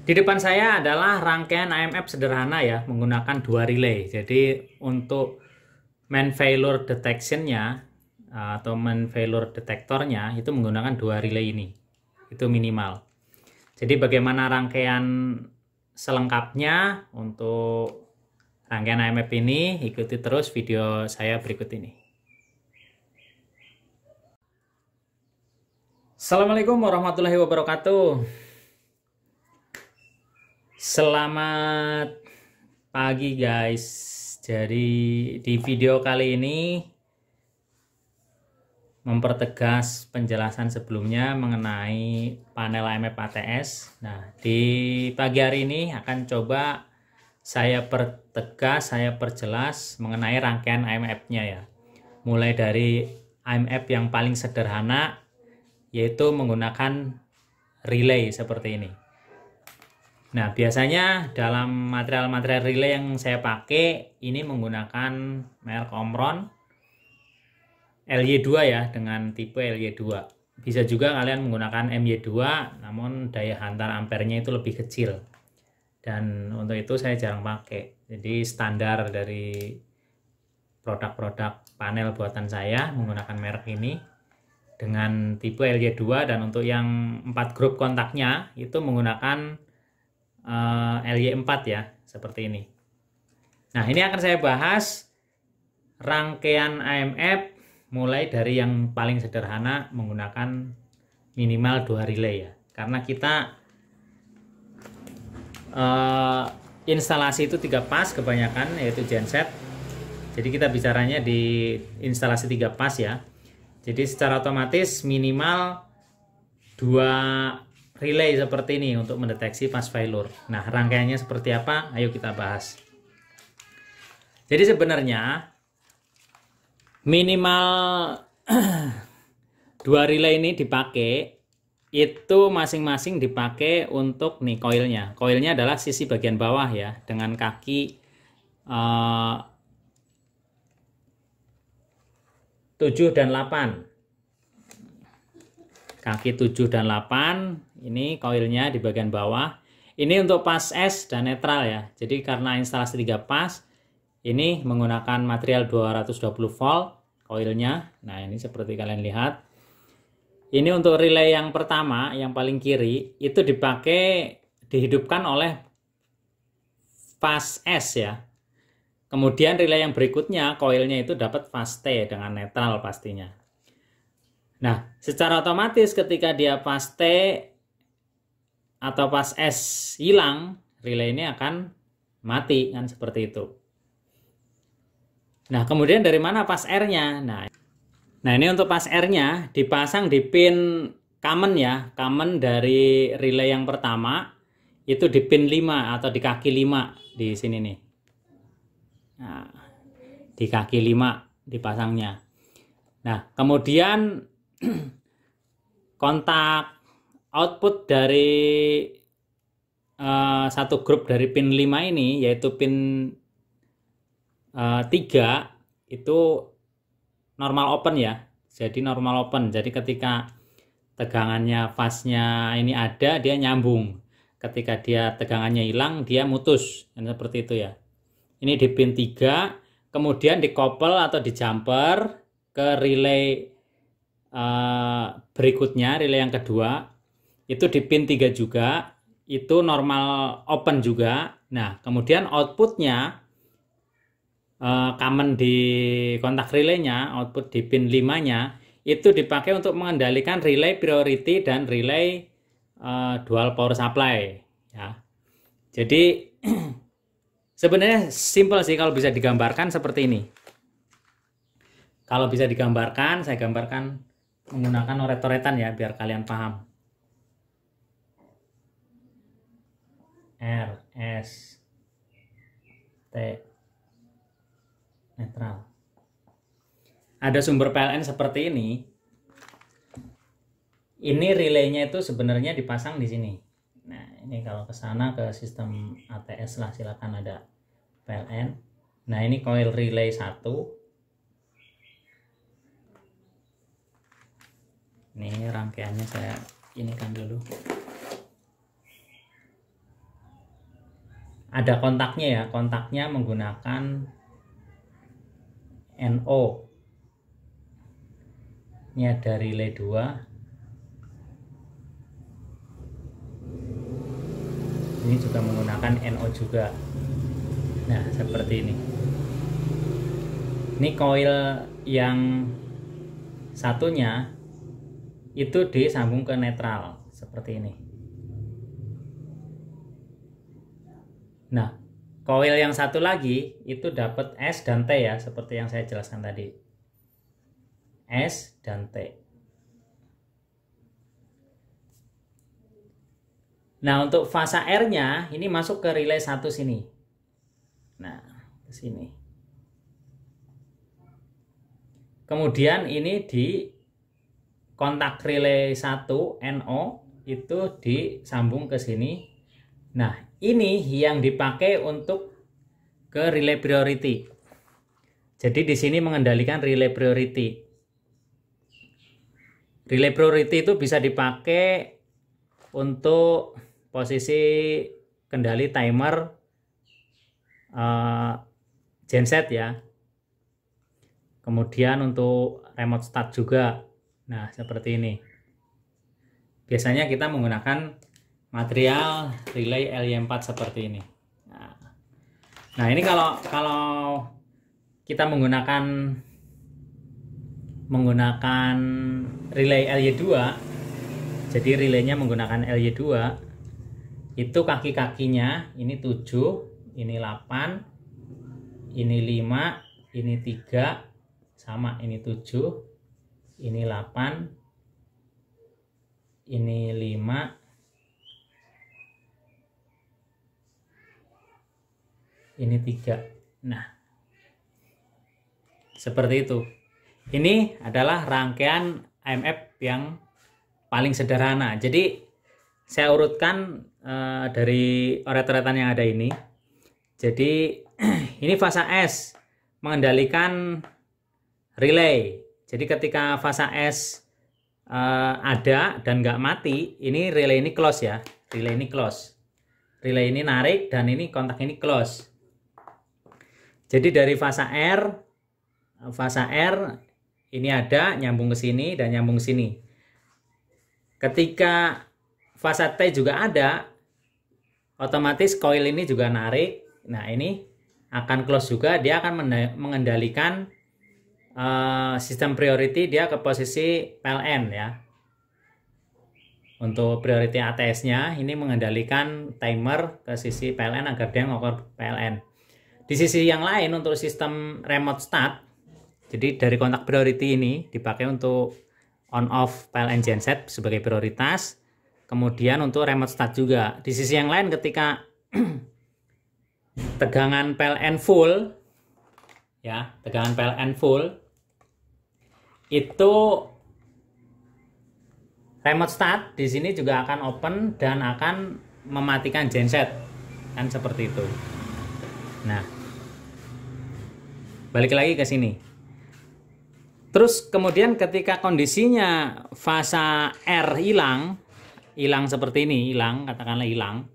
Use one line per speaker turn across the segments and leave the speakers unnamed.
Di depan saya adalah rangkaian IMF sederhana ya, menggunakan dua relay. Jadi untuk main failure detectionnya eh, atau main failure detektornya itu menggunakan dua relay ini. Itu minimal. Jadi bagaimana rangkaian selengkapnya untuk rangkaian IMF ini, ikuti terus video saya berikut ini. Assalamualaikum warahmatullahi wabarakatuh. Selamat pagi guys. Jadi di video kali ini mempertegas penjelasan sebelumnya mengenai panel AMF ATS. Nah, di pagi hari ini akan coba saya pertegas, saya perjelas mengenai rangkaian AMF-nya ya. Mulai dari AMF yang paling sederhana yaitu menggunakan relay seperti ini. Nah, biasanya dalam material-material relay yang saya pakai ini menggunakan merek Omron LY2 ya dengan tipe LY2. Bisa juga kalian menggunakan MY2 namun daya hantar ampernya itu lebih kecil. Dan untuk itu saya jarang pakai. Jadi standar dari produk-produk panel buatan saya menggunakan merek ini dengan tipe LY2 dan untuk yang 4 grup kontaknya itu menggunakan uh, eh, LY4 ya, seperti ini. Nah, ini akan saya bahas rangkaian AMF mulai dari yang paling sederhana menggunakan minimal dua relay ya. Karena kita uh, instalasi itu tiga pas kebanyakan yaitu genset. Jadi kita bicaranya di instalasi tiga pas ya. Jadi secara otomatis minimal dua relay seperti ini untuk mendeteksi pas failure. Nah, rangkaiannya seperti apa? Ayo kita bahas. Jadi sebenarnya minimal dua relay ini dipakai itu masing-masing dipakai untuk nih koilnya. Koilnya adalah sisi bagian bawah ya dengan kaki eh, uh, 7 dan 8 kaki 7 dan 8 ini koilnya di bagian bawah. Ini untuk pas S dan netral ya. Jadi karena instalasi 3 pas, ini menggunakan material 220 volt koilnya. Nah, ini seperti kalian lihat. Ini untuk relay yang pertama, yang paling kiri, itu dipakai dihidupkan oleh pas S ya. Kemudian relay yang berikutnya, koilnya itu dapat fast T dengan netral pastinya. Nah, secara otomatis ketika dia fast T, atau pas S hilang, relay ini akan mati kan seperti itu. Nah, kemudian dari mana pas R-nya? Nah, nah ini untuk pas R-nya dipasang di pin common ya, common dari relay yang pertama itu di pin 5 atau di kaki 5 di sini nih. Nah, di kaki 5 dipasangnya. Nah, kemudian kontak output dari uh, satu grup dari pin 5 ini yaitu pin uh, eh, 3 itu normal open ya jadi normal open jadi ketika tegangannya fastnya ini ada dia nyambung ketika dia tegangannya hilang dia mutus dan seperti itu ya ini di pin 3 kemudian dikopel atau di jumper ke relay uh, berikutnya relay yang kedua itu di pin 3 juga, itu normal open juga. Nah, kemudian outputnya kamen eh, common di kontak relaynya, output di pin 5-nya, itu dipakai untuk mengendalikan relay priority dan relay eh, dual power supply. Ya. Jadi sebenarnya simple sih kalau bisa digambarkan seperti ini. Kalau bisa digambarkan, saya gambarkan menggunakan oret-oretan ya biar kalian paham. R S T netral. Ada sumber PLN seperti ini. Ini relaynya itu sebenarnya dipasang di sini. Nah, ini kalau ke sana ke sistem ATS lah silakan ada PLN. Nah, ini coil relay satu. Ini rangkaiannya saya ini kan dulu. ada kontaknya ya kontaknya menggunakan NO nya dari relay 2 ini juga menggunakan NO juga nah seperti ini ini coil yang satunya itu disambung ke netral seperti ini Nah, koil yang satu lagi itu dapat S dan T ya, seperti yang saya jelaskan tadi. S dan T. Nah, untuk fasa R-nya ini masuk ke relay satu sini. Nah, ke sini. Kemudian ini di kontak relay 1 NO itu disambung ke sini. Nah, ini yang dipakai untuk ke relay priority. Jadi di sini mengendalikan relay priority. Relay priority itu bisa dipakai untuk posisi kendali timer uh, genset ya. Kemudian untuk remote start juga. Nah, seperti ini. Biasanya kita menggunakan material relay LY4 e seperti ini nah, nah ini kalau kalau kita menggunakan menggunakan relay LY2 e jadi relaynya menggunakan LY2 e itu kaki-kakinya ini 7 ini 8 ini 5 ini 3 sama ini 7 ini 8 ini 5 ini tiga nah seperti itu ini adalah rangkaian IMF yang paling sederhana jadi saya urutkan uh, dari oret-oretan yang ada ini jadi ini fasa S mengendalikan relay jadi ketika fasa S uh, ada dan nggak mati ini relay ini close ya relay ini close relay ini narik dan ini kontak ini close jadi dari fasa R, fasa R ini ada nyambung ke sini dan nyambung ke sini. Ketika fasa T juga ada, otomatis koil ini juga narik. Nah ini akan close juga, dia akan mengendalikan uh, sistem priority dia ke posisi PLN ya. Untuk priority ATS-nya ini mengendalikan timer ke sisi PLN agar dia mengukur PLN. Di sisi yang lain untuk sistem remote start, jadi dari kontak priority ini dipakai untuk on off file genset sebagai prioritas. Kemudian untuk remote start juga. Di sisi yang lain ketika tegangan PLN full ya, tegangan PLN full itu remote start di sini juga akan open dan akan mematikan genset kan seperti itu nah balik lagi ke sini terus kemudian ketika kondisinya fasa R hilang hilang seperti ini hilang katakanlah hilang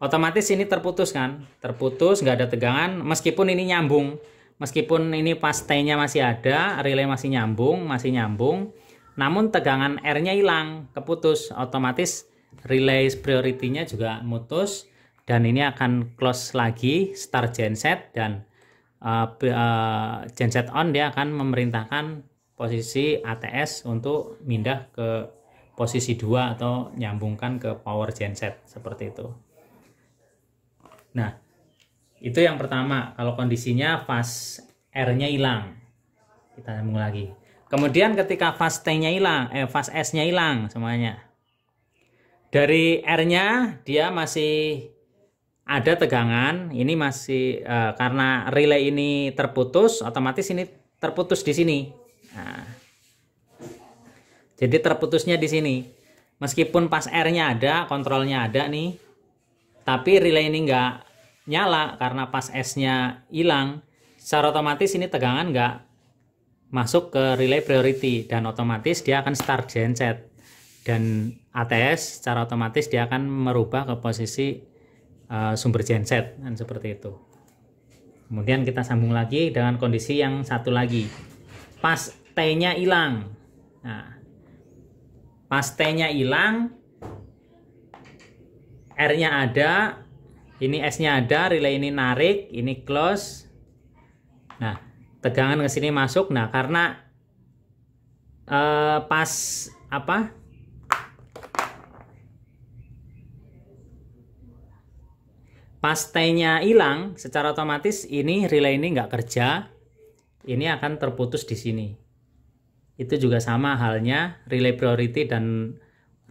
otomatis ini terputus kan terputus nggak ada tegangan meskipun ini nyambung meskipun ini pas masih ada relay masih nyambung masih nyambung namun tegangan R-nya hilang keputus otomatis relay priority-nya juga mutus dan ini akan close lagi start genset dan uh, eh, eh, genset on dia akan memerintahkan posisi ATS untuk pindah ke posisi 2 atau nyambungkan ke power genset seperti itu. Nah, itu yang pertama. Kalau kondisinya fast R-nya hilang. Kita sambung lagi. Kemudian ketika fast T-nya hilang, eh fast S-nya hilang semuanya. Dari R-nya dia masih ada tegangan ini masih uh, karena relay ini terputus otomatis ini terputus di sini nah, jadi terputusnya di sini meskipun pas R nya ada kontrolnya ada nih tapi relay ini enggak nyala karena pas S nya hilang secara otomatis ini tegangan enggak masuk ke relay priority dan otomatis dia akan start genset dan ATS secara otomatis dia akan merubah ke posisi Eh, sumber genset dan seperti itu kemudian kita sambung lagi dengan kondisi yang satu lagi pas T nya hilang nah pas T nya hilang R nya ada ini S nya ada relay ini narik ini close nah tegangan ke sini masuk nah karena uh, pas apa Pas T-nya hilang, secara otomatis ini relay ini nggak kerja, ini akan terputus di sini. Itu juga sama halnya relay priority dan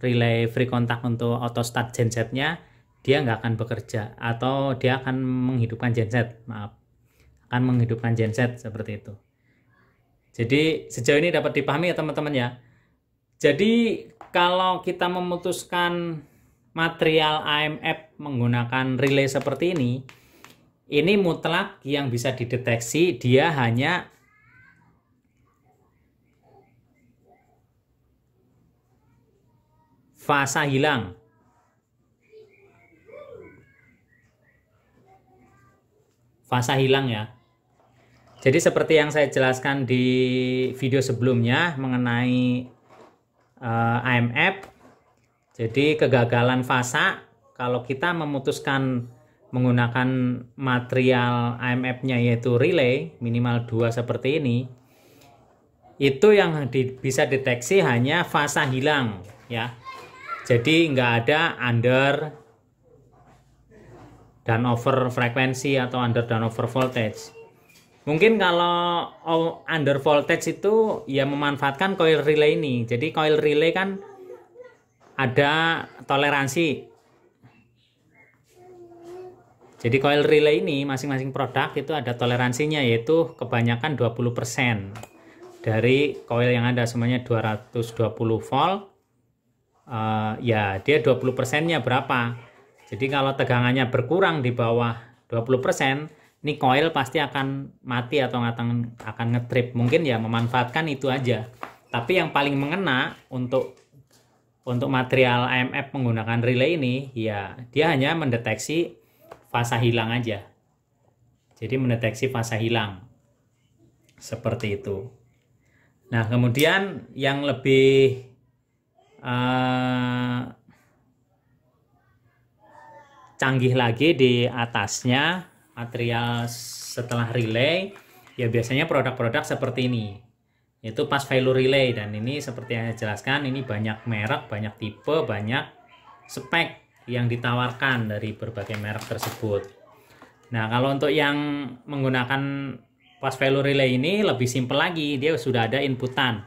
relay free contact untuk auto start gensetnya, dia nggak akan bekerja atau dia akan menghidupkan genset, maaf, akan menghidupkan genset seperti itu. Jadi sejauh ini dapat dipahami ya teman-teman ya. Jadi kalau kita memutuskan material AMF menggunakan relay seperti ini, ini mutlak yang bisa dideteksi dia hanya fasa hilang. Fasa hilang ya. Jadi seperti yang saya jelaskan di video sebelumnya mengenai uh, eh, AMF jadi kegagalan fasa kalau kita memutuskan menggunakan material imf nya yaitu relay minimal dua seperti ini itu yang di, bisa deteksi hanya fasa hilang ya jadi nggak ada under dan over frekuensi atau under dan over voltage mungkin kalau under voltage itu ya memanfaatkan coil relay ini jadi coil relay kan ada toleransi. Jadi coil relay ini masing-masing produk itu ada toleransinya yaitu kebanyakan 20% dari coil yang ada semuanya 220 volt. Uh, ya, dia 20%-nya berapa? Jadi kalau tegangannya berkurang di bawah 20%, ini coil pasti akan mati atau akan akan ngetrip. Mungkin ya memanfaatkan itu aja. Tapi yang paling mengena untuk untuk material IMF menggunakan relay ini ya dia hanya mendeteksi fasa hilang aja jadi mendeteksi fasa hilang seperti itu nah kemudian yang lebih uh, canggih lagi di atasnya material setelah relay ya biasanya produk-produk seperti ini itu pas value relay dan ini seperti yang saya jelaskan ini banyak merek banyak tipe banyak spek yang ditawarkan dari berbagai merek tersebut nah kalau untuk yang menggunakan pas value relay ini lebih simple lagi dia sudah ada inputan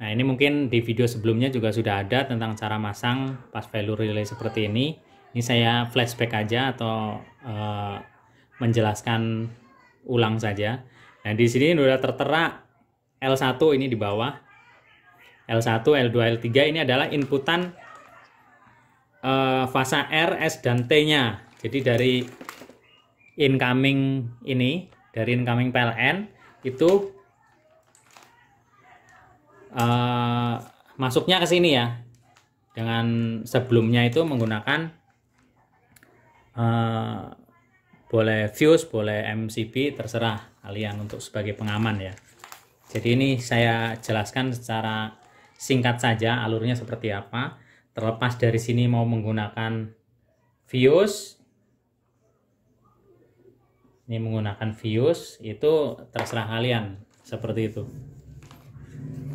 nah ini mungkin di video sebelumnya juga sudah ada tentang cara masang pas value relay seperti ini ini saya flashback aja atau uh, menjelaskan ulang saja. Nah, di sini sudah tertera L1 ini di bawah. L1, L2, L3 ini adalah inputan eh, fasa R, S, dan T-nya. Jadi dari incoming ini, dari incoming PLN, itu eh, masuknya ke sini ya. Dengan sebelumnya itu menggunakan eh, boleh fuse, boleh MCB, terserah kalian untuk sebagai pengaman ya. Jadi ini saya jelaskan secara singkat saja alurnya seperti apa. Terlepas dari sini mau menggunakan views. Ini menggunakan views itu terserah kalian seperti itu.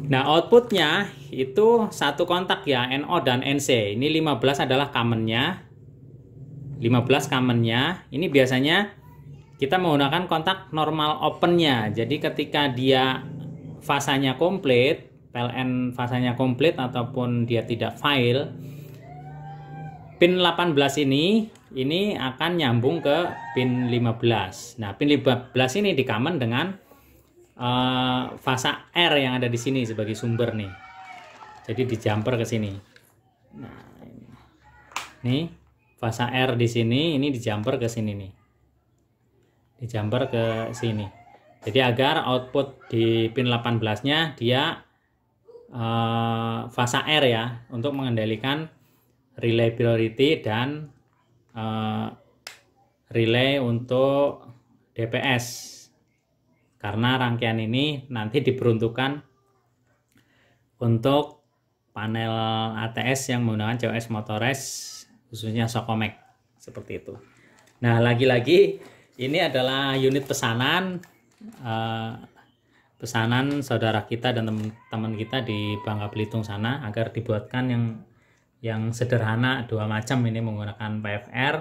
Nah outputnya itu satu kontak ya NO dan NC. Ini 15 adalah commonnya. 15 commonnya. Ini biasanya kita menggunakan kontak normal opennya. Jadi ketika dia fasanya komplit, PLN fasanya komplit ataupun dia tidak file, pin 18 ini ini akan nyambung ke pin 15. Nah, pin 15 ini dikamen dengan uh, fasa R yang ada di sini sebagai sumber nih. Jadi di jumper ke sini. Nah, ini fasa R di sini, ini di jumper ke sini nih. Di jumper ke sini. Jadi agar output di pin 18-nya dia uh, eh, fasa R ya untuk mengendalikan relay priority dan uh, relay untuk DPS. Karena rangkaian ini nanti diperuntukkan untuk panel ATS yang menggunakan COS Motores khususnya sokomek seperti itu. Nah, lagi-lagi ini adalah unit pesanan Eh, pesanan saudara kita dan teman-teman kita di Bangka Belitung sana agar dibuatkan yang yang sederhana dua macam ini menggunakan PFR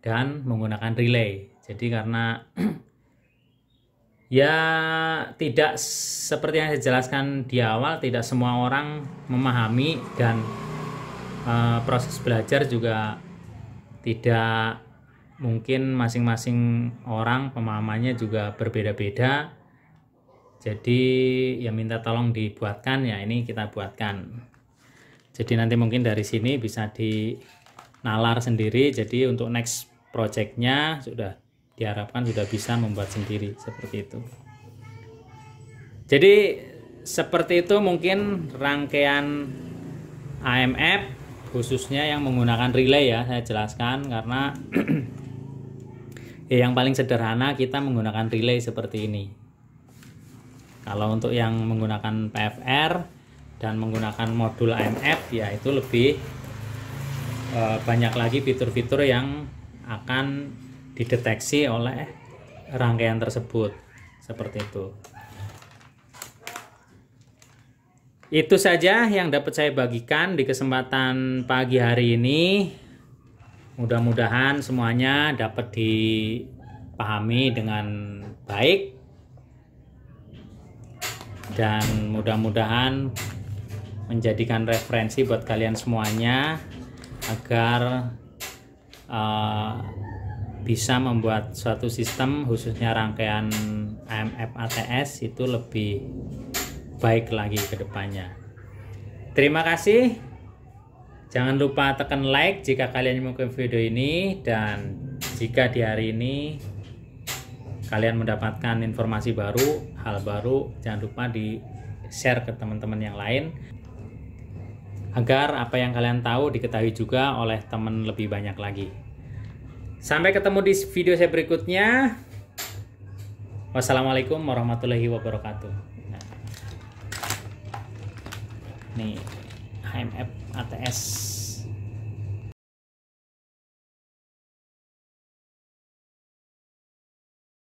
dan menggunakan relay. Jadi karena ya tidak seperti yang saya jelaskan di awal tidak semua orang memahami dan uh, proses belajar juga tidak mungkin masing-masing orang pemahamannya juga berbeda-beda jadi ya minta tolong dibuatkan ya ini kita buatkan jadi nanti mungkin dari sini bisa dinalar sendiri jadi untuk next projectnya sudah diharapkan sudah bisa membuat sendiri seperti itu jadi seperti itu mungkin rangkaian AMF khususnya yang menggunakan relay ya saya jelaskan karena ya yang paling sederhana kita menggunakan relay seperti ini kalau untuk yang menggunakan PFR dan menggunakan modul AMF ya itu lebih e, banyak lagi fitur-fitur yang akan dideteksi oleh rangkaian tersebut seperti itu itu saja yang dapat saya bagikan di kesempatan pagi hari ini Mudah-mudahan semuanya dapat dipahami dengan baik dan mudah-mudahan menjadikan referensi buat kalian semuanya agar uh, bisa membuat suatu sistem khususnya rangkaian AMF ATS itu lebih baik lagi ke depannya. Terima kasih. Jangan lupa tekan like jika kalian menyukai video ini dan jika di hari ini kalian mendapatkan informasi baru, hal baru, jangan lupa di share ke teman-teman yang lain agar apa yang kalian tahu diketahui juga oleh teman lebih banyak lagi. Sampai ketemu di video saya berikutnya. Wassalamualaikum warahmatullahi wabarakatuh. Nah. Nih. HMF ATS